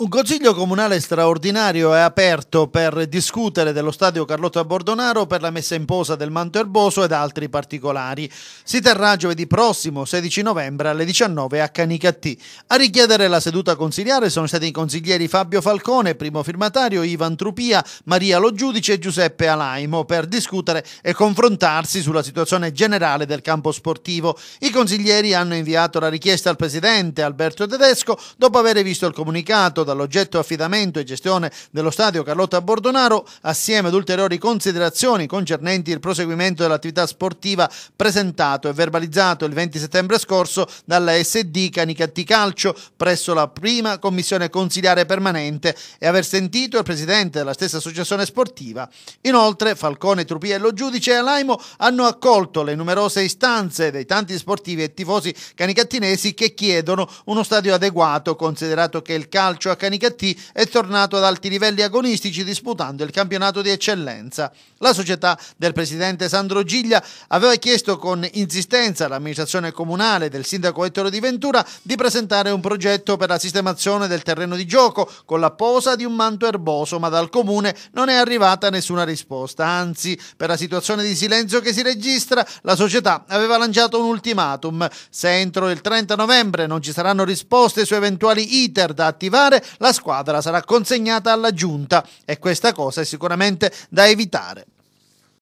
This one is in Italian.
Un consiglio comunale straordinario è aperto per discutere dello stadio Carlotta Bordonaro per la messa in posa del manto erboso ed altri particolari. Si terrà giovedì prossimo, 16 novembre, alle 19 a Canicattì. A richiedere la seduta consiliare sono stati i consiglieri Fabio Falcone, primo firmatario, Ivan Trupia, Maria Lo Giudice e Giuseppe Alaimo per discutere e confrontarsi sulla situazione generale del campo sportivo. I consiglieri hanno inviato la richiesta al presidente Alberto Tedesco dopo aver visto il comunicato dall'oggetto affidamento e gestione dello stadio Carlotta Bordonaro, assieme ad ulteriori considerazioni concernenti il proseguimento dell'attività sportiva presentato e verbalizzato il 20 settembre scorso dalla SD Canicatti Calcio presso la prima commissione consigliare permanente e aver sentito il presidente della stessa associazione sportiva. Inoltre Falcone, Trupiello, Giudice e Alaimo hanno accolto le numerose istanze dei tanti sportivi e tifosi canicattinesi che chiedono uno stadio adeguato considerato che il calcio a Canicattì è tornato ad alti livelli agonistici disputando il campionato di eccellenza. La società del presidente Sandro Giglia aveva chiesto con insistenza all'amministrazione comunale del sindaco Ettore Di Ventura di presentare un progetto per la sistemazione del terreno di gioco con la posa di un manto erboso, ma dal comune non è arrivata nessuna risposta. Anzi, per la situazione di silenzio che si registra, la società aveva lanciato un ultimatum. Se entro il 30 novembre non ci saranno risposte su eventuali iter da attivare, la squadra sarà consegnata alla giunta e questa cosa è sicuramente da evitare.